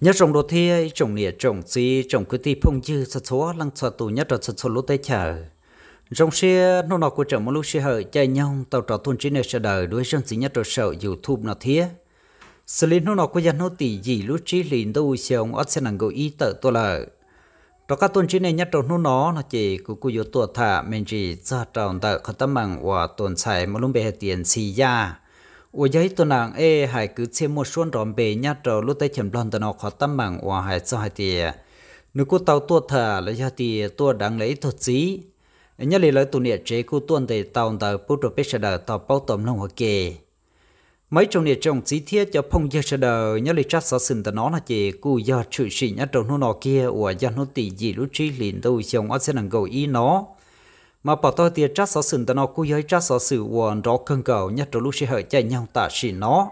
nhất trồng đồ thi trồng nịa trồng chi trồng cứ ti phong dư sa số lăng sa tù nhất rồi sa số lúa tay chờ trong xe nô nọ của trồng một lúc xe hơi chạy nhau tàu trò tuôn trên nơi sẽ đời đuôi dân sĩ nhất rồi sợ dù thu nó thía xử lý nô nọ của dân nó tỷ gì lúc trí liền đâu xe ông ót sẽ nặng go ý tự tôi là đó các tuần trên này nhất trồng nô nó nó chỉ của cô yếu tuột thả mình chỉ ra tròn tự khát tâm bằng và tuần xài một lúc bề tiền xì ra ủa ủa hãy hãy cứ một lúc tới tâm bằng nếu cô tàu tua thở là ra tì tua đáng lấy thuật chí nhớ lấy lời tụi nhiệt chế cô tuân để tàu tàu bút đồ bê sờ tàu bao tầm lòng hoa kề mấy trong nhiệt trong chí thiết cho phong giờ sờ nhớ lấy chắc sáu sinh tờ nó là chị cô do chửi xỉ nhớ trong nó nọ kia ủa dân nó tỷ gì lúc trí liền đâu chồng ở sẽ năng gầu ý nó mà bảo tôi thì trách sở sự nó cứ giới trách sở sự quần đó cần cầu nhất trong lúc sẽ hơi chạy nhau tạ xì nó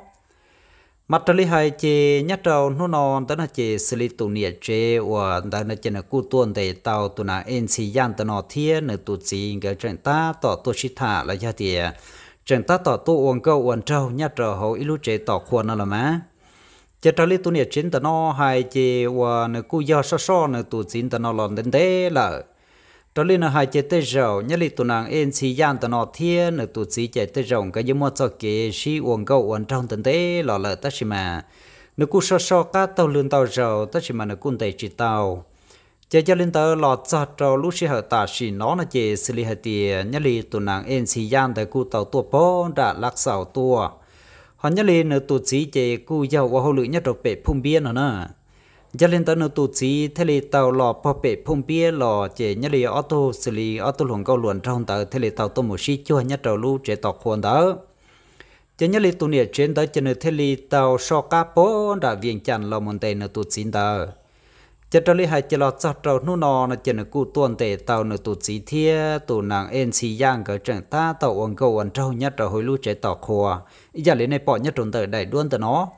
mặt trời hay chị nhất đầu nó non tới là chị xử lý tụ nhiệt chế và tới là chị là cứu tuần để tàu tụ là em xì gian tới nó thiên nữa tụ gì cái chuyện ta tỏ tụ sĩ thả là gia thì chuyện ta tỏ tụ uống câu uống trâu nhất trong hậu ít lúc chế tỏ khuôn nó là má chỉ trả lý tụ nhiệt chiến tới nó hay chị và nữa cụ do sơ so nữa tụ chín tới nó lòn đến thế là đó là hai chế tê rầu nhất là tụ nàng em xì gian tụ nọ thiên nữa tụ xì chế tê rồng cái giống một số kế xì uống gạo uống trong tận tế lọ lợ tất xì mà nó cú so so cá tàu lương tàu rầu tất xì mà nó cún tây trị tàu chế cho lên tàu lọ cho trâu lúc xì hở tả xì nó nó chế xử lý hở tiền nhất là tụ nàng em xì gian tại cú tàu tua bó đã lạc sào tua họ nhất là nữa tụ xì chế cú giàu qua hồ lự nhất rồi bể phun biên hả nè giờ lên tới nơi tụ chí thế là tàu lò bỏ bể phong bia lò chế nhất là ô tô xử lý ô tô luồng cao luồng trong tàu thế là tàu tôm một xí chua nhớ tàu lưu chế tàu khuôn đó chế nhất là tụ nhiệt trên tới chế nơi thế là tàu so cá bố đã viên chăn lò một tay nơi tụ chín tàu chế tàu lý hai chế lò chọt tàu nô nò nơi chế nơi cụ tuần tề tàu nơi tụ chí thiê tụ nàng en xì giang cỡ trận ta tàu uống cao uống trong nhất tàu hồi lưu chế tàu khuôn giờ lên này bỏ nhất trốn tới đẩy đuôn tới nó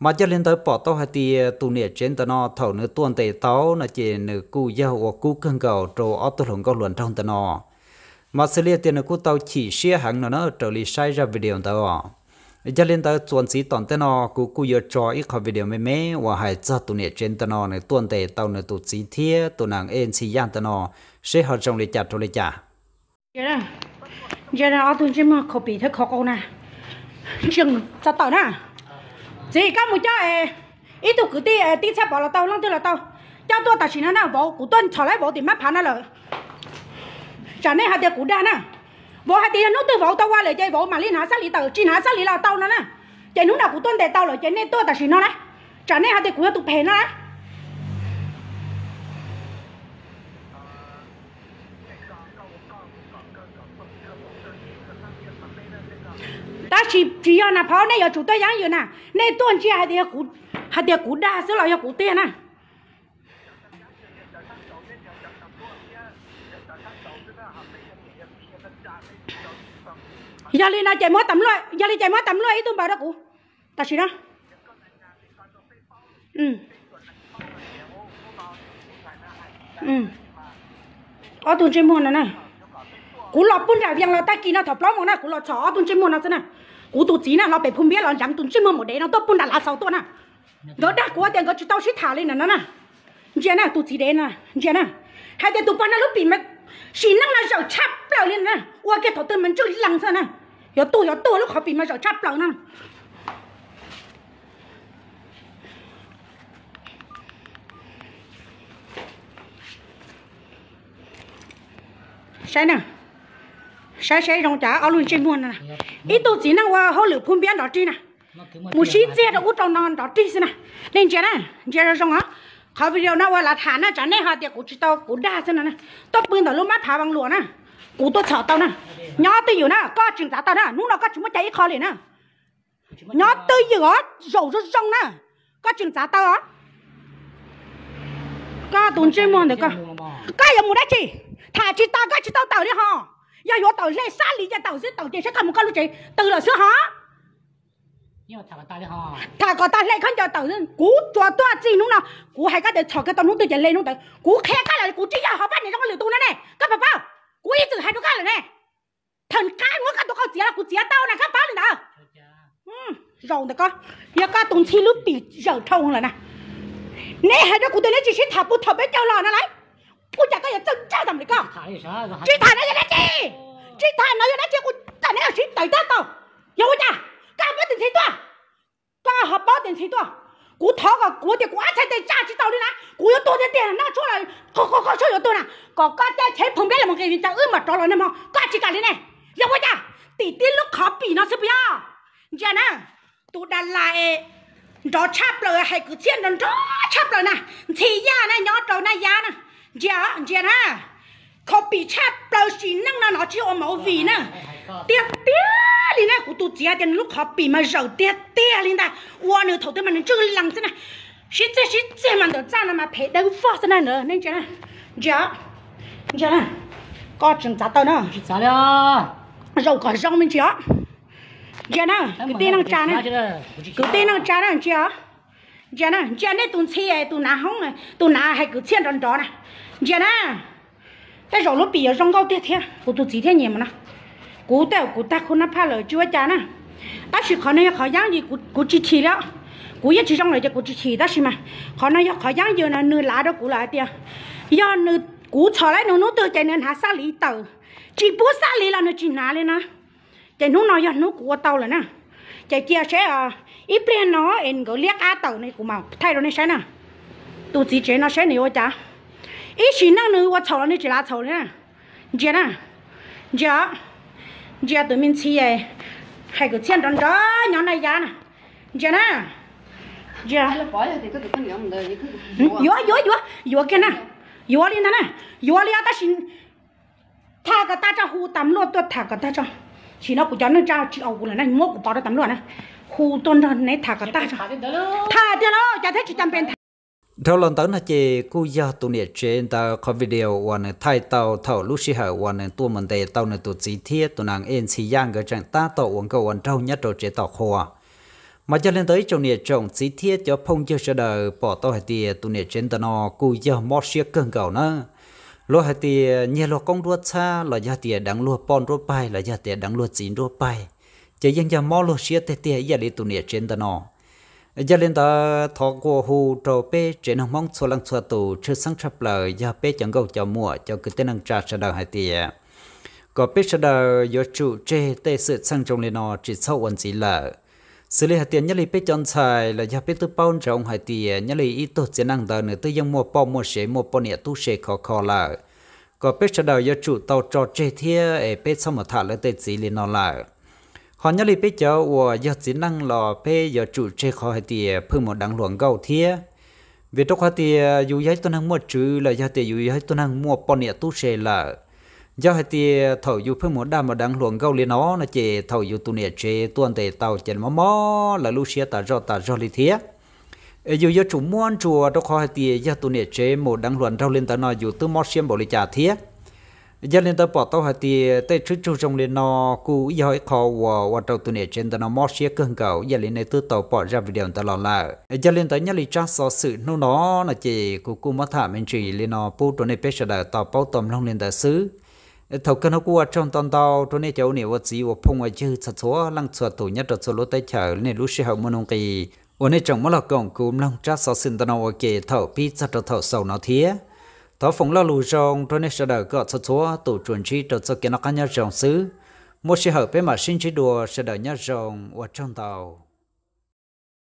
mà cho lên tới bỏ tao hay thì tụ nè trên tao nó thầu nữa tuôn tệ tao là chỉ nữ cu giao hoặc cu cưng cầu trâu ở tao lồng có luận trong tao nó mà xử lý tiền nữa cu tao chỉ xe hàng nó nó trở lại sai ra video tao à cho lên tới tuần sĩ toàn tao nó cu cu giờ cho ít khỏi video mới mê và hay cho tụ nè trên tao nó nữa tuôn tệ tao nữa tụ sĩ thiê tụ nàng em sĩ gian tao nó sẽ học trong lịch trả trong lý chặt giờ là ở tụ trên mà copy thế học câu nè chừng cho tao nè chỉ các mụ cho ê ờ, ít tụ cứ đi ê ờ, đi xe bỏ là đâu, lăng đi là đâu, cho tôi ta chỉ nó nào vô cụ tuân trở lại vô thì mất phá nó rồi chả nên hạt tiền cụ đa nè vô hai tiền nó từ vô tao qua lại chơi vô mà liên hạ sát lý tờ chỉ hạ sát lý là tao nó nè chạy lúc nào cụ tuân để tao rồi chạy nên tôi ta chỉ nó nè chả nên hai tiền cụ nó tụ phê nó nè chỉ chỉ 要那跑那要住到养有呢，那东西还得顾还得顾大事了要顾点呢。giờ đi nó chạy mất tấm loại giờ đi chạy mất tấm loại tôi bảo đó cụ ta xí đó ừ ừ ở tuần trên môn này này cụ lọt bún rải viang lọt ta kỳ nó thọc lắm món này cụ lọt chó tuần trên môn nó thế này cú tu chỉ nè nó bị phun biết nó chẳng tuần chứ mà một đấy nó tốt phun đặt lá sáu tuần à nó đã quá tiền có chút tao xích thả lên nè nó nè giờ nè tu chỉ đấy nè giờ nè hai tiền tu ban nó lúc bị mà xì năng là sáu chắp lão lên nè qua cái thổ tư mình chưa lăng sao nè có tu có tu lúc họ bị mà giàu chắp lão nè China sai sai rong chả áo luôn trên muôn nè ít tổ chỉ năng qua họ lửa phun biến đó chi nè một xí chia đó út trong non đó chi xin nè lên chia nè chia rồi xong hả họ bây giờ nó qua là thả nè chả nè họ tiệc của chỉ tao của đa xin nè tao bưng đó lúc mắt phá bằng lụa nè của tao sợ tao nè nhỏ tôi hiểu nè có chừng giá tao nè lúc nào có chúng mới chạy khỏi liền nè nhỏ tôi hiểu á rầu rất rong nè có chừng giá tao á có tốn trên muôn được cơ có gì muốn đấy chị thả chị tao có chị tao tao đi hò 要有到人啥理解到是到这是他们搞路这到了是哈。因为他个大的哈，他个大来看叫到人，古抓多子弄了，古还个在炒个到弄到这来弄到，古开开了，古这样好办的，让我留多了呢，干宝宝，古一直还都干了呢，腾干我干多好接了，古接到了，干包了呢。嗯，让那个，要干东西路比让超红了呢，你还在古头那只是他不特别叫了呢来。我家个要挣扎，咱们的讲。只谈那有那钱，只谈那有那钱，我咱那有钱对得到，有我家干不定钱多，干好保定钱多。我掏个我的，我才在家去到的啦，我有多的点拿出来，好好好，说有多啦，搞搞在钱旁边了嘛，给人家二嘛着了那么，干起干的呢，有我家弟弟路考比那是不要，你讲呢？都得来，着差不了还够钱，着差不了呢，钱呀那要着呢。giờ dạ, giờ dạ ha khó bị cha bao xí năng nó nó chỉ ôm mẫu vì nè tiếc tiếc đi nè của tụi chia tiền lúc khó bị mà giàu tiếc tiếc linh ta qua nửa thầu tới mà nó chưa lăng thế nè xí thế xí thế mà nó chán mà phải đâu phát thế này nữa nên dạ. giờ nè dạ dạ nè có chừng giá tao nữa giá đi rau có rau mình chưa giờ nè cái tên năng chán nè cái tên năng chán nè chưa dạ nè giờ nè tụi xe tụi nào không tụi nào hay cứ chen đòn đó nè giờ nè ta rồi lúc bây giờ trong cao tiết thế cụ tụt gì thế nhỉ mà nè cụ tao cụ ta không nắp phá lỡ chưa cha nè ta chỉ khó này khó gì cụ cụ chỉ chỉ đó cụ nhất chỉ trong này cho cụ chỉ đó xí mà khó này khó giang giờ là nửa lá đó cụ lại tiệt giờ nửa cụ lại nó nó tự chạy nên hạ xa lý chỉ bố xa là nó chỉ nà lên nè chạy nó nói giờ nó cụ tao là nè chạy kia sẽ ít lên nó em gọi liếc á tàu này của màu thay đồ này sẽ nè tụt gì chế nó sẽ nhiều cha 一起那呢，我抽了你去哪抽呢？姐呢？姐，姐对面吃耶，还个钱挣着，娘那家呢？姐呢？姐。有有有有个呢，有的呢呢，有的他是，他个大家伙咱们落多，他个大家，其他国家那家只熬过来，那莫古包的咱们落呢。khu tôn này thả cả ta thả đi đó chả thấy chỉ tầm bên theo lần tới là chị cô gia tu nhiệt trên ta có video và nè thay tàu thầu lúc sĩ hậu và nè Tu mình Đề tàu nè Tu chỉ thiết tu nàng yên xí giang cái trạng ta tàu uống cầu uống trâu nhất rồi chế tàu khô mà cho lên tới trong nhiệt trồng chỉ thiết cho phong chưa sơ đời bỏ tàu hay tiền tu nhiệt trên ta nó cô gia mót xí cơn cầu nữa lo hay tiền nhiều lo công đua xa là gia tiền đang lo pon đua bay là gia tiền đang lo chín đua bay chỉ riêng cho mót lo xí tiền tiền gia đi tu nhiệt trên ta nó giờ lên ta thọ của hồ trò pe trên hàng mong số lần số tù chưa sáng chập lờ giờ pe chẳng gầu cho mua cho cứ tên năng trà sẽ đào hai tiền có pe sẽ đào do trụ chế tê sự sang trong lên nó chỉ sau quần gì lờ xử lý hai tiền nhất là pe chọn xài là giờ pe tư bao trong hai tiền nhất là ý tổ chiến năng đào nữa tư dân mua bao mua sẽ mua bao nịa tu sẽ khó khó lờ có pe sẽ đào do trụ tàu trò chế thiê ở pe sau một thả lấy tê gì lên nó lại họ nhớ lại bây giờ và giờ chỉ năng lò phê giờ chủ chế khó hay thì ờ, phương một đảng luận gầu thế vì trong ờ, khi thì dù giấy tôi năng mua chữ là giờ thì dù giấy tôi năng mua bọn nhẹ tu sề là giờ hay thì thầu dù phương một đam mà đảng luận gầu liền nó là chế thầu dù tu nhẹ chế tuần thể tàu chèn mò mò là lưu xe ta ờ, do ta do lý thế dù giờ chủ muốn chùa trong khi thì giờ tu nhẹ chế một đảng luận rau lên ta nói dù tư mò xem bảo lý trả thiết giờ lên tới bỏ tàu hạt thì tới trước chú trong lên nó cú giỏi khó và và trâu tụi này trên tao nó mót xe cơn cầu giờ lên này từ tàu bỏ ra video tao lo là giờ lên tới nhà lý trang so sự nó nó là chỉ cú cú mất thả mình chỉ lên nó bố tụi này bây giờ tàu bao tầm long lên tới xứ thầu cơn nó qua trong tao tàu tụi này cháu này vật gì và phong và chứ thật số lăng chuột tụi nhất rồi số lúa tay chở này lúa xe hậu mông kỳ ôn này trong mất là cổng cúm long trang so sinh tao nó ok thầu pizza tao thầu sầu nó thía tớ phóng lo lù rong rồi nên sẽ đỡ gỡ cho chúa tụ chuẩn chi cho cho kiến nó cá nhau rong xứ một sự hợp với mà sinh chi đùa sẽ đỡ nhau rong ở trong tàu